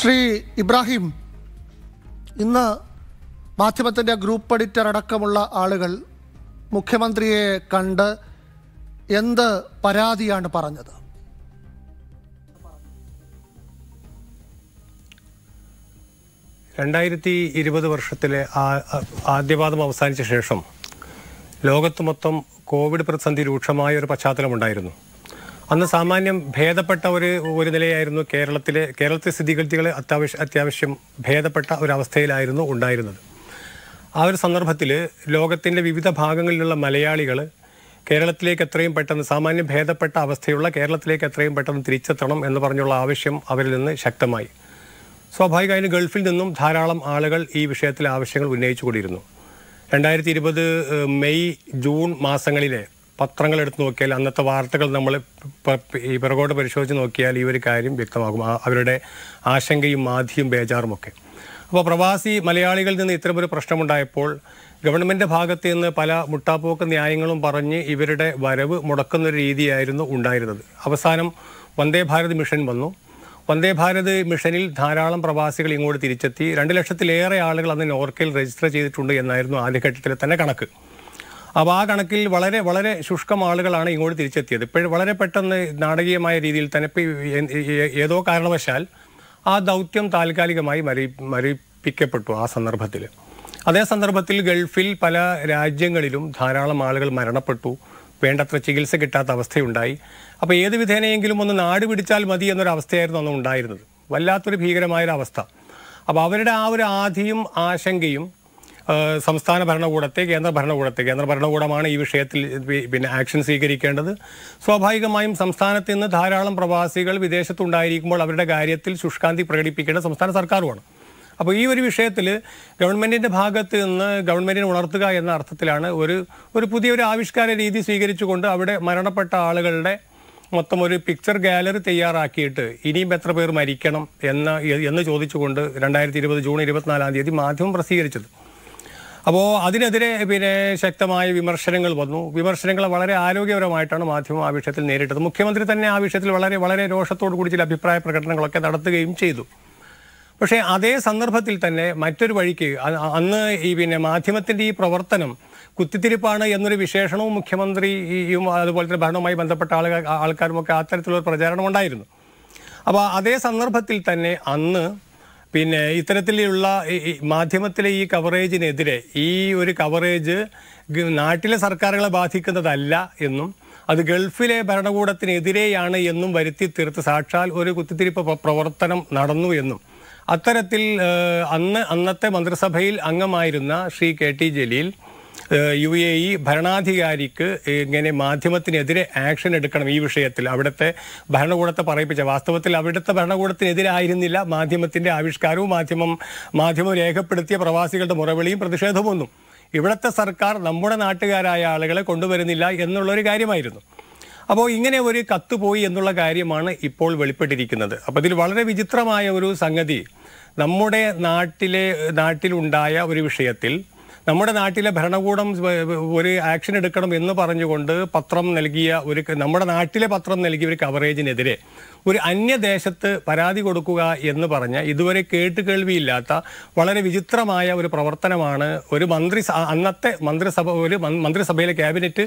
ശ്രീ ഇബ്രാഹിം ഇന്ന് മാധ്യമത്തിൻ്റെ group editor അടക്കമുള്ള ആളുകൾ മുഖ്യമന്ത്രിയെ കണ്ട് എന്ത് പരാതിയാണ് പറഞ്ഞത് രണ്ടായിരത്തി ഇരുപത് വർഷത്തിലെ ആദ്യപാദം അവസാനിച്ച ശേഷം ലോകത്ത് മൊത്തം കോവിഡ് പ്രതിസന്ധി രൂക്ഷമായ ഒരു പശ്ചാത്തലമുണ്ടായിരുന്നു അന്ന് സാമാന്യം ഭേദപ്പെട്ട ഒരു ഒരു നിലയായിരുന്നു കേരളത്തിലെ കേരളത്തിലെ സ്ഥിതിഗതികൾ അത്യാവശ്യ അത്യാവശ്യം ഭേദപ്പെട്ട ഒരവസ്ഥയിലായിരുന്നു ഉണ്ടായിരുന്നത് ആ ഒരു സന്ദർഭത്തിൽ ലോകത്തിൻ്റെ വിവിധ ഭാഗങ്ങളിലുള്ള മലയാളികൾ കേരളത്തിലേക്ക് എത്രയും പെട്ടെന്ന് സാമാന്യം ഭേദപ്പെട്ട അവസ്ഥയുള്ള കേരളത്തിലേക്ക് എത്രയും പെട്ടെന്ന് തിരിച്ചെത്തണം എന്ന് പറഞ്ഞുള്ള ആവശ്യം അവരിൽ നിന്ന് ശക്തമായി സ്വാഭാവികമായും ഗൾഫിൽ നിന്നും ധാരാളം ആളുകൾ ഈ വിഷയത്തിലെ ആവശ്യങ്ങൾ ഉന്നയിച്ചു കൊണ്ടിരുന്നു രണ്ടായിരത്തി ഇരുപത് മെയ് ജൂൺ മാസങ്ങളിലെ പത്രങ്ങൾ എടുത്ത് നോക്കിയാൽ അന്നത്തെ വാർത്തകൾ നമ്മൾ ഈ പിറകോട്ട് പരിശോധിച്ച് നോക്കിയാൽ ഈ ഒരു കാര്യം വ്യക്തമാകും അവരുടെ ആശങ്കയും ആധിയും ഒക്കെ അപ്പോൾ പ്രവാസി മലയാളികളിൽ നിന്ന് ഇത്തരമൊരു പ്രശ്നമുണ്ടായപ്പോൾ ഗവൺമെൻറ് ഭാഗത്ത് നിന്ന് പല മുട്ടാപ്പോക്ക് ന്യായങ്ങളും പറഞ്ഞ് ഇവരുടെ വരവ് മുടക്കുന്നൊരു രീതിയായിരുന്നു ഉണ്ടായിരുന്നത് അവസാനം വന്ദേ ഭാരത് മിഷൻ വന്നു വന്ദേ ഭാരത് മിഷനിൽ ധാരാളം പ്രവാസികൾ ഇങ്ങോട്ട് തിരിച്ചെത്തി രണ്ട് ലക്ഷത്തിലേറെ ആളുകൾ അന്ന് നോർക്കയിൽ രജിസ്റ്റർ ചെയ്തിട്ടുണ്ട് എന്നായിരുന്നു ആദ്യഘട്ടത്തിലെ തന്നെ കണക്ക് അപ്പോൾ ആ കണക്കിൽ വളരെ വളരെ ശുഷ്കം ആളുകളാണ് ഇങ്ങോട്ട് തിരിച്ചെത്തിയത് ഇപ്പോൾ വളരെ പെട്ടെന്ന് നാടകീയമായ രീതിയിൽ തന്നെ ഏതോ കാരണവശാൽ ആ ദൗത്യം താൽക്കാലികമായി മരി മരിപ്പിക്കപ്പെട്ടു ആ സന്ദർഭത്തിൽ അതേ സന്ദർഭത്തിൽ ഗൾഫിൽ പല രാജ്യങ്ങളിലും ധാരാളം ആളുകൾ മരണപ്പെട്ടു വേണ്ടത്ര ചികിത്സ കിട്ടാത്ത അവസ്ഥയുണ്ടായി അപ്പോൾ ഏത് വിധേനയെങ്കിലും ഒന്ന് നാട് പിടിച്ചാൽ മതി എന്നൊരു അവസ്ഥയായിരുന്നു അന്ന് ഉണ്ടായിരുന്നത് വല്ലാത്തൊരു ഭീകരമായൊരവസ്ഥ അവസ്ഥ അപ്പോൾ അവരുടെ ആ ഒരു ആധിയും ആശങ്കയും സംസ്ഥാന ഭരണകൂടത്തെ കേന്ദ്ര ഭരണകൂടത്തെ കേന്ദ്ര ഭരണകൂടമാണ് ഈ വിഷയത്തിൽ പിന്നെ ആക്ഷൻ സ്വീകരിക്കേണ്ടത് സ്വാഭാവികമായും സംസ്ഥാനത്ത് നിന്ന് ധാരാളം പ്രവാസികൾ വിദേശത്തുണ്ടായിരിക്കുമ്പോൾ അവരുടെ കാര്യത്തിൽ ശുഷ്കാന്തി പ്രകടിപ്പിക്കേണ്ട സംസ്ഥാന സർക്കാരുമാണ് അപ്പോൾ ഈ ഒരു വിഷയത്തിൽ ഗവൺമെൻറ്റിൻ്റെ ഭാഗത്ത് നിന്ന് ഗവൺമെൻറ്റിനെ ഉണർത്തുക എന്ന അർത്ഥത്തിലാണ് ഒരു ഒരു പുതിയൊരു ആവിഷ്കാര രീതി സ്വീകരിച്ചുകൊണ്ട് അവിടെ മരണപ്പെട്ട ആളുകളുടെ മൊത്തം ഒരു പിക്ചർ ഗാലറി തയ്യാറാക്കിയിട്ട് ഇനിയും എത്ര പേർ മരിക്കണം എന്ന് എന്ന് ചോദിച്ചുകൊണ്ട് രണ്ടായിരത്തി ഇരുപത് ജൂൺ ഇരുപത്തിനാലാം തീയതി മാധ്യമം പ്രസിദ്ധീകരിച്ചത് അപ്പോൾ അതിനെതിരെ പിന്നെ ശക്തമായ വിമർശനങ്ങൾ വന്നു വിമർശനങ്ങൾ വളരെ ആരോഗ്യപരമായിട്ടാണ് മാധ്യമം ആ വിഷയത്തിൽ നേരിട്ടത് മുഖ്യമന്ത്രി തന്നെ ആ വിഷയത്തിൽ വളരെ വളരെ രോഷത്തോടു കൂടി ചില അഭിപ്രായ പ്രകടനങ്ങളൊക്കെ നടത്തുകയും ചെയ്തു പക്ഷേ അതേ സന്ദർഭത്തിൽ തന്നെ മറ്റൊരു വഴിക്ക് അന്ന് ഈ പിന്നെ മാധ്യമത്തിൻ്റെ ഈ പ്രവർത്തനം കുത്തിത്തിരിപ്പാണ് എന്നൊരു വിശേഷണവും മുഖ്യമന്ത്രിയും അതുപോലെ തന്നെ ഭരണവുമായി ബന്ധപ്പെട്ട ആളുകൾ ആൾക്കാരുമൊക്കെ അത്തരത്തിലുള്ള പ്രചാരണം ഉണ്ടായിരുന്നു അപ്പോൾ അതേ സന്ദർഭത്തിൽ തന്നെ അന്ന് പിന്നെ ഇത്തരത്തിലുള്ള മാധ്യമത്തിലെ ഈ കവറേജിനെതിരെ ഈ ഒരു കവറേജ് നാട്ടിലെ സർക്കാരുകളെ ബാധിക്കുന്നതല്ല എന്നും അത് ഗൾഫിലെ ഭരണകൂടത്തിനെതിരെയാണ് എന്നും വരുത്തി തീർത്ത് സാക്ഷാൽ ഒരു കുത്തിത്തിരിപ്പ് പ്രവർത്തനം നടന്നു എന്നും അത്തരത്തിൽ അന്ന് അന്നത്തെ മന്ത്രിസഭയിൽ അംഗമായിരുന്ന Shri K T Jaleel U A E ഭരണാധികാരിക്ക് ഇങ്ങനെ മാധ്യമത്തിനെതിരെ ആക്ഷൻ എടുക്കണം ഈ വിഷയത്തിൽ അവിടുത്തെ ഭരണകൂടത്തെ പറയിപ്പിച്ച വാസ്തവത്തിൽ അവിടുത്തെ ഭരണകൂടത്തിനെതിരായിരുന്നില്ല മാധ്യമത്തിൻ്റെ ആവിഷ്കാരവും മാധ്യമം മാധ്യമം രേഖപ്പെടുത്തിയ പ്രവാസികളുടെ മുറവിളിയും പ്രതിഷേധവും ഒന്നും ഇവിടുത്തെ സർക്കാർ നമ്മുടെ നാട്ടുകാരായ ആളുകളെ കൊണ്ടുവരുന്നില്ല എന്നുള്ളൊരു കാര്യമായിരുന്നു അപ്പോൾ ഇങ്ങനെ ഒരു കത്ത് പോയി എന്നുള്ള കാര്യമാണ് ഇപ്പോൾ വെളിപ്പെട്ടിരിക്കുന്നത് അപ്പോൾ ഇതിൽ വളരെ വിചിത്രമായ ഒരു സംഗതി നമ്മുടെ നാട്ടിലെ നാട്ടിലുണ്ടായ ഒരു വിഷയത്തിൽ നമ്മുടെ നാട്ടിലെ ഭരണകൂടം ഒരു ആക്ഷൻ എടുക്കണം എന്ന് പറഞ്ഞുകൊണ്ട് പത്രം നൽകിയ ഒരു നമ്മുടെ നാട്ടിലെ പത്രം നൽകിയ ഒരു കവറേജിനെതിരെ ഒരു അന്യദേശത്ത് പരാതി കൊടുക്കുക എന്ന് പറഞ്ഞ ഇതുവരെ കേൾവിയില്ലാത്ത വളരെ വിചിത്രമായ ഒരു പ്രവർത്തനമാണ് ഒരു മന്ത്രി അന്നത്തെ മന്ത്രിസഭ ഒരു മന്ത്രിസഭയിലെ ക്യാബിനറ്റ്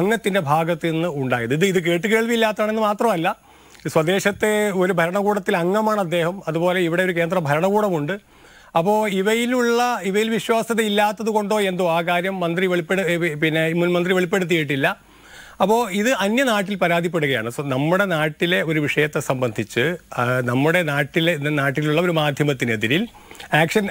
അംഗത്തിൻ്റെ ഭാഗത്ത് നിന്ന് ഉണ്ടായത് ഇത് ഇത് കേൾവിയില്ലാത്തതാണെന്ന് മാത്രമല്ല സ്വദേശത്തെ ഒരു ഭരണകൂടത്തിൽ അംഗമാണ് അദ്ദേഹം അതുപോലെ ഇവിടെ ഒരു കേന്ദ്ര ഭരണകൂടമുണ്ട് അപ്പോൾ ഇവയിലുള്ള ഇവയിൽ വിശ്വാസ്യത ഇല്ലാത്തത് കൊണ്ടോ എന്തോ ആ കാര്യം മന്ത്രി വെളിപ്പെടു പിന്നെ മുൻ മന്ത്രി വെളിപ്പെടുത്തിയിട്ടില്ല അപ്പോൾ ഇത് അന്യനാട്ടിൽ പരാതിപ്പെടുകയാണ് സോ നമ്മുടെ നാട്ടിലെ ഒരു വിഷയത്തെ സംബന്ധിച്ച് നമ്മുടെ നാട്ടിലെ നാട്ടിലുള്ള ഒരു മാധ്യമത്തിനെതിരിൽ ആക്ഷൻ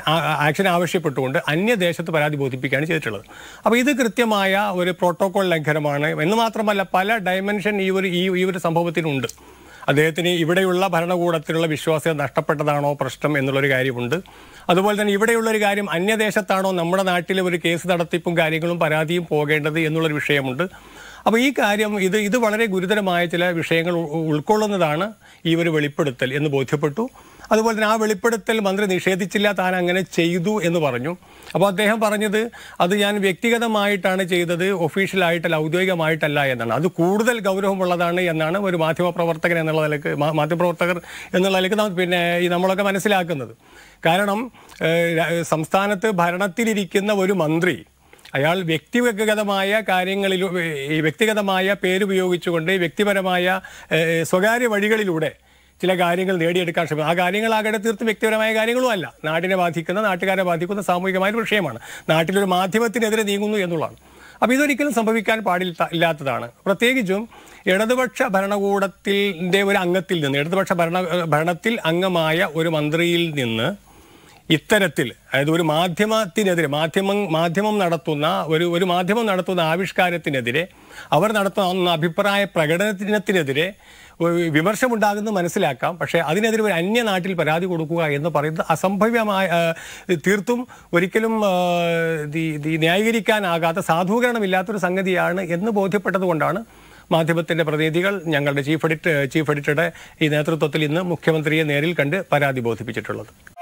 ആക്ഷൻ ആവശ്യപ്പെട്ടുകൊണ്ട് അന്യദേശത്ത് പരാതി ബോധിപ്പിക്കുകയാണ് ചെയ്തിട്ടുള്ളത് അപ്പോൾ ഇത് കൃത്യമായ ഒരു പ്രോട്ടോകോൾ ലംഘനമാണ് എന്ന് മാത്രമല്ല പല ഡയമെൻഷൻ ഈ ഒരു ഈ ഒരു സംഭവത്തിനുണ്ട് അദ്ദേഹത്തിന് ഇവിടെയുള്ള ഭരണകൂടത്തിലുള്ള വിശ്വാസ്യത നഷ്ടപ്പെട്ടതാണോ പ്രശ്നം എന്നുള്ളൊരു കാര്യമുണ്ട് അതുപോലെ തന്നെ ഇവിടെയുള്ള ഒരു കാര്യം അന്യദേശത്താണോ നമ്മുടെ നാട്ടിലെ ഒരു കേസ് നടത്തിപ്പും കാര്യങ്ങളും പരാതിയും പോകേണ്ടത് എന്നുള്ളൊരു വിഷയമുണ്ട് അപ്പോൾ ഈ കാര്യം ഇത് ഇത് വളരെ ഗുരുതരമായ ചില വിഷയങ്ങൾ ഉൾക്കൊള്ളുന്നതാണ് ഈ ഒരു വെളിപ്പെടുത്തൽ എന്ന് ബോധ്യപ്പെട്ടു അതുപോലെ തന്നെ ആ വെളിപ്പെടുത്തൽ മന്ത്രി നിഷേധിച്ചില്ല താൻ അങ്ങനെ ചെയ്തു എന്ന് പറഞ്ഞു അപ്പോൾ അദ്ദേഹം പറഞ്ഞത് അത് ഞാൻ വ്യക്തിഗതമായിട്ടാണ് ചെയ്തത് ഒഫീഷ്യലായിട്ടല്ല ഔദ്യോഗികമായിട്ടല്ല എന്നാണ് അത് കൂടുതൽ ഗൗരവമുള്ളതാണ് എന്നാണ് ഒരു മാധ്യമപ്രവർത്തകൻ എന്നുള്ള നിലക്ക് മാധ്യമപ്രവർത്തകർ എന്നുള്ള നിലക്ക് പിന്നെ ഈ നമ്മളൊക്കെ മനസ്സിലാക്കുന്നത് കാരണം സംസ്ഥാനത്ത് ഭരണത്തിലിരിക്കുന്ന ഒരു മന്ത്രി അയാൾ വ്യക്തിഗതമായ കാര്യങ്ങളിൽ ഈ വ്യക്തിഗതമായ പേരുപയോഗിച്ചുകൊണ്ട് വ്യക്തിപരമായ സ്വകാര്യ വഴികളിലൂടെ ചില കാര്യങ്ങൾ നേടിയെടുക്കാൻ ശ്രമിക്കും ആ കാര്യങ്ങളാകട്ടെ തീർത്തും വ്യക്തിപരമായ കാര്യങ്ങളും അല്ല നാടിനെ ബാധിക്കുന്ന നാട്ടുകാരെ ബാധിക്കുന്ന സാമൂഹികമായ ഒരു വിഷയമാണ് നാട്ടിലൊരു മാധ്യമത്തിനെതിരെ നീങ്ങുന്നു എന്നുള്ളതാണ് അപ്പോൾ ഇതൊരിക്കലും സംഭവിക്കാൻ പാടില്ല ഇല്ലാത്തതാണ് പ്രത്യേകിച്ചും ഇടതുപക്ഷ ഭരണകൂടത്തിൻ്റെ ഒരു അംഗത്തിൽ നിന്ന് ഇടതുപക്ഷ ഭരണ ഭരണത്തിൽ അംഗമായ ഒരു മന്ത്രിയിൽ നിന്ന് ഇത്തരത്തിൽ അതായത് ഒരു മാധ്യമത്തിനെതിരെ മാധ്യമം മാധ്യമം നടത്തുന്ന ഒരു ഒരു മാധ്യമം നടത്തുന്ന ആവിഷ്കാരത്തിനെതിരെ അവർ നടത്തുന്ന അഭിപ്രായ പ്രകടനത്തിനെതിരെ വിമർശമുണ്ടാകുന്നത് മനസ്സിലാക്കാം പക്ഷേ അതിനെതിരെ ഒരു അന്യ നാട്ടിൽ പരാതി കൊടുക്കുക എന്ന് പറയുന്നത് അസംഭവ്യമായ തീർത്തും ഒരിക്കലും ന്യായീകരിക്കാനാകാത്ത സാധൂകരണമില്ലാത്തൊരു സംഗതിയാണ് എന്ന് ബോധ്യപ്പെട്ടതുകൊണ്ടാണ് മാധ്യമത്തിൻ്റെ പ്രതിനിധികൾ ഞങ്ങളുടെ ചീഫ് എഡിറ്റ് ചീഫ് എഡിറ്ററുടെ ഈ നേതൃത്വത്തിൽ ഇന്ന് മുഖ്യമന്ത്രിയെ നേരിൽ കണ്ട് പരാതി ബോധിപ്പിച്ചിട്ടുള്ളത്